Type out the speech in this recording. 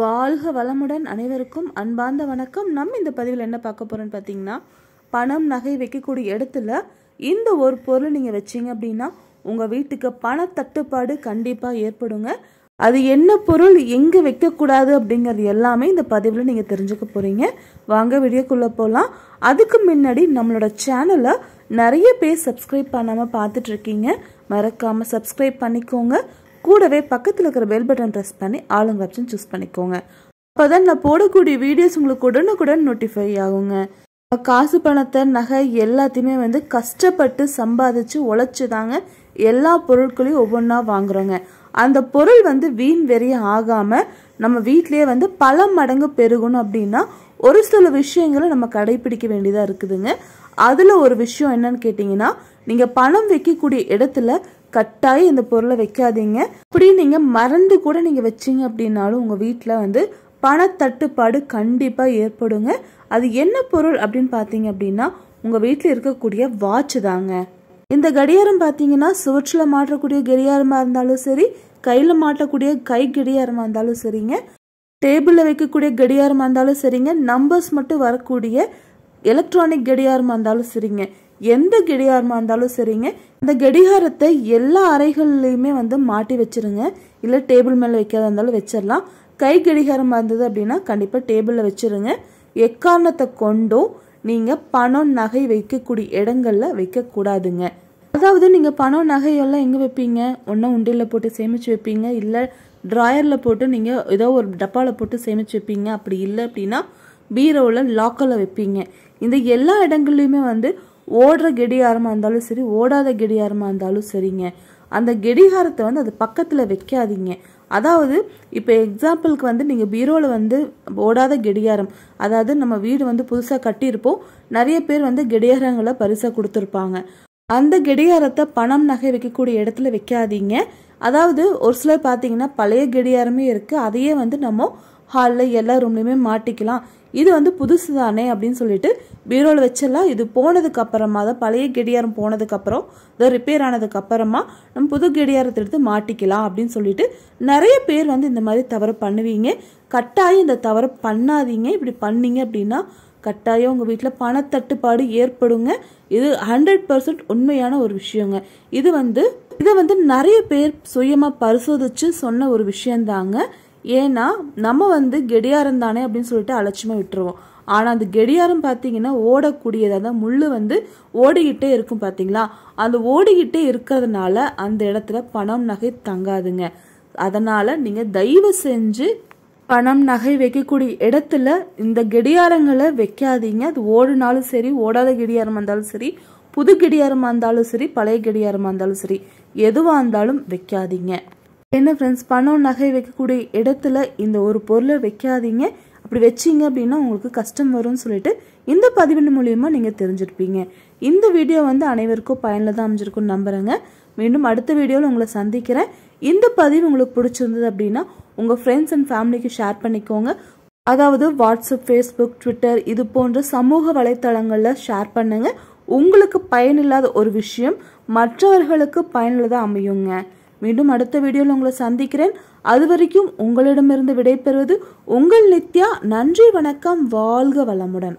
வாழ்க வளமுடன் அனைவருக்கும் அன்பார்ந்த வணக்கம் நம்ம இந்த பதிவில் என்ன பார்க்க போகிறோன்னு பார்த்தீங்கன்னா பணம் நகை வைக்கக்கூடிய இடத்துல இந்த ஒரு பொருள் நீங்கள் வச்சீங்க அப்படின்னா உங்கள் வீட்டுக்கு பண தட்டுப்பாடு கண்டிப்பாக ஏற்படுங்க அது என்ன பொருள் எங்கே வைக்கக்கூடாது அப்படிங்கிறது எல்லாமே இந்த பதிவில் நீங்கள் தெரிஞ்சுக்க போகிறீங்க வாங்க வீடியோக்குள்ளே போகலாம் அதுக்கு முன்னாடி நம்மளோட சேனலை நிறைய பேர் சப்ஸ்கிரைப் பண்ணாமல் பார்த்துட்ருக்கீங்க மறக்காமல் சப்ஸ்கிரைப் பண்ணிக்கோங்க கூடவே பக்கத்தில் இருக்கிற பெல் பட்டன் ப்ரெஸ் பண்ணி ஆளுங்க ஆப்ஷன் சூஸ் பண்ணிக்கோங்க அப்போ தான் நான் போடக்கூடிய வீடியோஸ் உங்களுக்கு உடனுக்குடன் நோட்டிஃபை ஆகுங்க காசு பணத்தை நகை எல்லாத்தையுமே வந்து கஷ்டப்பட்டு சம்பாதிச்சு உழைச்சி தாங்க எல்லா பொருட்களையும் ஒவ்வொன்றா வாங்குறோங்க அந்த பொருள் வந்து வீண் வெறிய ஆகாமல் நம்ம வீட்டிலேயே வந்து பல மடங்கு பெருகணும் அப்படின்னா ஒரு சில விஷயங்களை நம்ம கடைபிடிக்க வேண்டியதாக இருக்குதுங்க அதில் ஒரு விஷயம் என்னன்னு கேட்டீங்கன்னா நீங்கள் பணம் வைக்கக்கூடிய இடத்துல கட்டாயம் இந்த பொருளை வைக்காதீங்க இப்படி நீங்கள் மறந்து கூட நீங்கள் வச்சீங்க அப்படின்னாலும் உங்கள் வீட்டில் வந்து பணத்தட்டுப்பாடு கண்டிப்பாக ஏற்படுங்க அது என்ன பொருள் அப்படின்னு பார்த்தீங்க அப்படின்னா உங்கள் வீட்டில் இருக்கக்கூடிய வாட்ச் தாங்க இந்த கடியாரம் பார்த்தீங்கன்னா சுவற்றில் மாட்டக்கூடிய கடியாரமாக இருந்தாலும் சரி கையில் மாட்டக்கூடிய கை கடியாரமாக இருந்தாலும் சரிங்க டேபிளில் வைக்கக்கூடிய கடியாரமாக இருந்தாலும் சரிங்க நம்பர்ஸ் மட்டும் வரக்கூடிய எலக்ட்ரானிக் கடிகாரமாக இருந்தாலும் சரிங்க எந்த கடிகாரமாக இருந்தாலும் சரிங்க அந்த கடிகாரத்தை எல்லா அறைகள்லையுமே வந்து மாட்டி வச்சிருங்க இல்லை டேபிள் மேலே வைக்காத இருந்தாலும் வச்சிடலாம் கை கடிகாரமாக இருந்தது அப்படின்னா கண்டிப்பாக டேபிளில் வச்சுருங்க எக்காரணத்தை கொண்டும் நீங்கள் பணம் நகை வைக்கக்கூடிய இடங்களில் வைக்கக்கூடாதுங்க அதாவது நீங்கள் பணம் நகையெல்லாம் எங்கே வைப்பீங்க ஒன்றும் உண்டியில் போட்டு சேமித்து வைப்பீங்க இல்லை ட்ராயரில் போட்டு நீங்கள் ஏதோ ஒரு டப்பாவில் போட்டு சேமித்து வைப்பீங்க அப்படி இல்லை அப்படின்னா பீரோவில் லாக்கரில் வைப்பீங்க இந்த எல்லா இடங்கள்லையுமே வந்து ஓடுற கெடிகாரமாக இருந்தாலும் சரி ஓடாத கெடிகாரமாக இருந்தாலும் சரிங்க அந்த கெடிகாரத்தை வந்து அது பக்கத்தில் வைக்காதீங்க அதாவது இப்போ எக்ஸாம்பிளுக்கு வந்து நீங்கள் பீரோவில் வந்து ஓடாத கெடிகாரம் அதாவது நம்ம வீடு வந்து புதுசாக கட்டியிருப்போம் நிறைய பேர் வந்து கெடிகாரங்களை பரிசாக கொடுத்துருப்பாங்க அந்த கெடிகாரத்தை பணம் நகை வைக்கக்கூடிய இடத்துல வைக்காதீங்க அதாவது ஒரு சிலர் பார்த்தீங்கன்னா பழைய கெடியாரமே இருக்குது அதையே வந்து நம்ம ஹாலில் எல்லா ரூம்லையுமே மாட்டிக்கலாம் இது வந்து புதுசு தானே அப்படின்னு சொல்லிட்டு பீரோவில் வச்சிடலாம் இது போனதுக்கு அப்புறமா தான் பழைய கெடியாரம் போனதுக்கப்புறம் இதை ரிப்பேர் ஆனதுக்கு அப்புறமா நம்ம புது கெடியாரத்தை எடுத்து மாட்டிக்கலாம் அப்படின்னு சொல்லிட்டு நிறைய பேர் வந்து இந்த மாதிரி தவறு பண்ணுவீங்க கட்டாயம் இந்த தவறு பண்ணாதீங்க இப்படி பண்ணீங்க அப்படின்னா கட்டாயம் உங்கள் வீட்டில் பணத்தட்டுப்பாடு ஏற்படுங்க இது ஹண்ட்ரட் பர்சன்ட் உண்மையான ஒரு விஷயங்க இது வந்து இதை வந்து நிறைய பேர் சுயமாக பரிசோதித்து சொன்ன ஒரு விஷயந்தாங்க ஏன்னா நம்ம வந்து கெடியாரம் தானே அப்படின்னு சொல்லிட்டு அலட்சியமாக விட்டுருவோம் ஆனால் அந்த கெடியாரம் பார்த்தீங்கன்னா ஓடக்கூடியது அந்த முள் வந்து ஓடிக்கிட்டே இருக்கும் பார்த்தீங்களா அந்த ஓடிக்கிட்டே இருக்கிறதுனால அந்த இடத்துல பணம் நகை தங்காதுங்க அதனால் நீங்கள் தயவு செஞ்சு பணம் நகை வைக்கக்கூடிய இடத்துல இந்த கெடியாரங்களை வைக்காதீங்க அது ஓடுனாலும் சரி ஓடாத கெடியாரமாக இருந்தாலும் சரி புது கெடியாரமாக இருந்தாலும் சரி பழைய கெடியாரமாக இருந்தாலும் சரி எதுவாக இருந்தாலும் வைக்காதீங்க என்ன ஃப்ரெண்ட்ஸ் பணம் நகை வைக்கக்கூடிய இடத்துல இந்த ஒரு பொருளை வைக்காதீங்க அப்படி வச்சிங்க அப்படின்னா உங்களுக்கு கஷ்டம் வரும்னு சொல்லிட்டு இந்த பதிவின் மூலியமாக நீங்கள் தெரிஞ்சிருப்பீங்க இந்த வீடியோ வந்து அனைவருக்கும் பயனில் தான் அமைஞ்சிருக்கும்னு நம்புகிறேங்க மீண்டும் அடுத்த வீடியோவில் உங்களை சந்திக்கிறேன் இந்த பதிவு உங்களுக்கு பிடிச்சிருந்தது அப்படின்னா உங்கள் ஃப்ரெண்ட்ஸ் அண்ட் ஃபேமிலிக்கு ஷேர் பண்ணிக்கோங்க அதாவது வாட்ஸ்அப் ஃபேஸ்புக் ட்விட்டர் இது போன்ற சமூக வலைத்தளங்களில் ஷேர் பண்ணுங்கள் உங்களுக்கு பயனில்லாத ஒரு விஷயம் மற்றவர்களுக்கு பயனுள்ளதாக அமையுங்க மீண்டும் அடுத்த வீடியோவில் உங்களை சந்திக்கிறேன் அது வரைக்கும் உங்களிடமிருந்து விடைபெறுவது உங்கள் நித்யா நன்றி வணக்கம் வாழ்க வளமுடன்